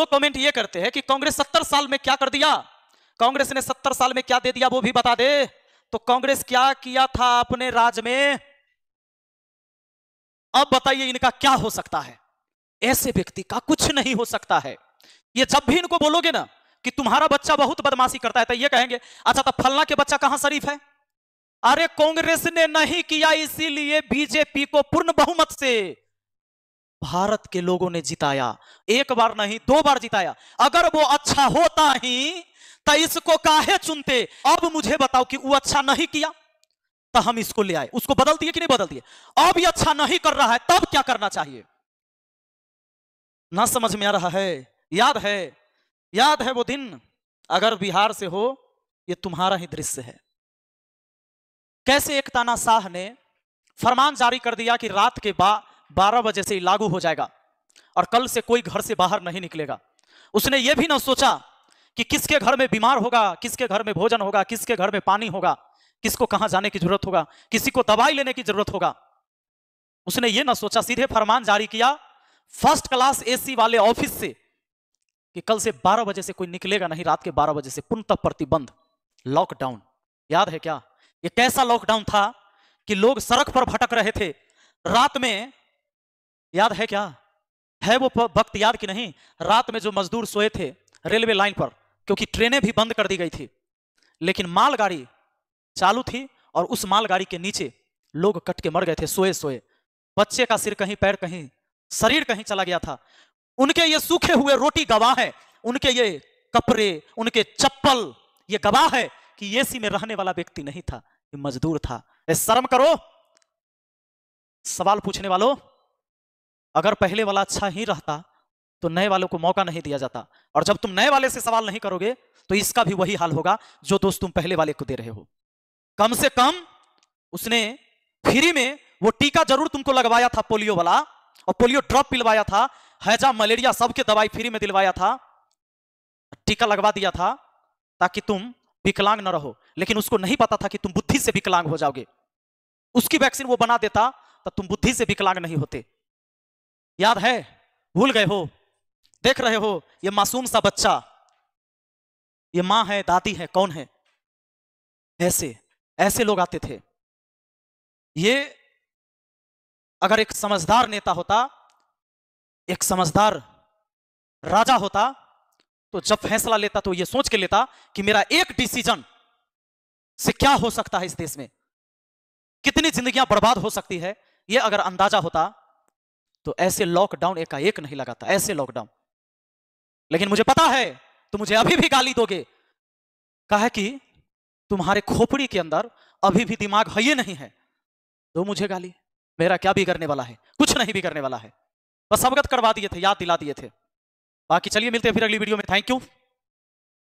लोग कमेंट ये करते हैं कि कांग्रेस सत्तर साल में क्या कर दिया कांग्रेस ने सत्तर साल में क्या दे दिया वो भी बता दे तो कांग्रेस क्या किया था अपने राज में अब बताइए इनका क्या हो सकता है ऐसे व्यक्ति का कुछ नहीं हो सकता है ये जब भी इनको बोलोगे ना कि तुम्हारा बच्चा बहुत बदमाशी करता है तो ये कहेंगे अच्छा तो फलना के बच्चा कहां शरीफ है अरे कांग्रेस ने नहीं किया इसीलिए बीजेपी को पूर्ण बहुमत से भारत के लोगों ने जिताया एक बार नहीं दो बार जिताया अगर वो अच्छा होता ही तो इसको काहे चुनते अब मुझे बताओ कि वो अच्छा नहीं किया तो हम इसको ले आए उसको बदल दिए कि नहीं बदल दिए अब ये अच्छा नहीं कर रहा है तब क्या करना चाहिए ना समझ में आ रहा है याद है याद है वो दिन अगर बिहार से हो ये तुम्हारा ही दृश्य है कैसे एक ताना शाह ने फरमान जारी कर दिया कि रात के बाद 12 बजे से लागू हो जाएगा और कल से कोई घर से बाहर नहीं निकलेगा उसने यह भी ना सोचा कि किसके घर में बीमार होगा किसके घर में भोजन होगा किसके घर में पानी होगा किसको कहां जाने की जरूरत होगा किसी को दवाई लेने की जरूरत होगा उसने यह ना सोचा सीधे फरमान जारी किया फर्स्ट क्लास एसी वाले ऑफिस से कि कल से 12 बजे से कोई निकलेगा नहीं रात के 12 बजे से पुनः प्रतिबंध लॉकडाउन याद है क्या ये कैसा लॉकडाउन था कि लोग सड़क पर भटक रहे थे रात में याद है क्या है वो वक्त याद कि नहीं रात में जो मजदूर सोए थे रेलवे लाइन पर क्योंकि ट्रेनें भी बंद कर दी गई थी लेकिन मालगाड़ी चालू थी और उस मालगाड़ी के नीचे लोग कट के मर गए थे सोए सोए बच्चे का सिर कहीं पैर कहीं शरीर कहीं चला गया था उनके ये सूखे हुए रोटी गवाह है उनके ये कपड़े उनके चप्पल ये गवाह है कि एसी में रहने वाला व्यक्ति नहीं था ये मजदूर था शर्म करो सवाल पूछने वालों अगर पहले वाला अच्छा ही रहता तो नए वालों को मौका नहीं दिया जाता और जब तुम नए वाले से सवाल नहीं करोगे तो इसका भी वही हाल होगा जो दोस्त तुम पहले वाले को दे रहे हो कम से कम उसने फ्री में वो टीका जरूर तुमको लगवाया था पोलियो वाला और पोलियो ड्रॉप पिलवाया था हैजा मलेरिया सबके दवाई फ्री में दिलवाया था टीका लगवा दिया था ताकि तुम विकलांग न रहो लेकिन उसको नहीं पता था कि तुम बुद्धि से विकलांग हो जाओगे उसकी वैक्सीन वो बना देता तो तुम बुद्धि से विकलांग नहीं होते याद है भूल गए हो देख रहे हो ये मासूम सा बच्चा ये माँ है दादी है कौन है ऐसे ऐसे लोग आते थे ये अगर एक समझदार नेता होता एक समझदार राजा होता तो जब फैसला लेता तो ये सोच के लेता कि मेरा एक डिसीजन से क्या हो सकता है इस देश में कितनी जिंदगियां बर्बाद हो सकती है ये अगर अंदाजा होता तो ऐसे लॉकडाउन एकाएक नहीं लगाता ऐसे लॉकडाउन लेकिन मुझे पता है तो मुझे अभी भी गाली दोगे कहा कि तुम्हारे खोपड़ी के अंदर अभी भी दिमाग है ही नहीं है दो मुझे गाली मेरा क्या भी करने वाला है कुछ नहीं भी करने वाला है बस अवगत करवा दिए थे याद दिला दिए थे बाकी चलिए मिलते हैं फिर अगली वीडियो में थैंक यू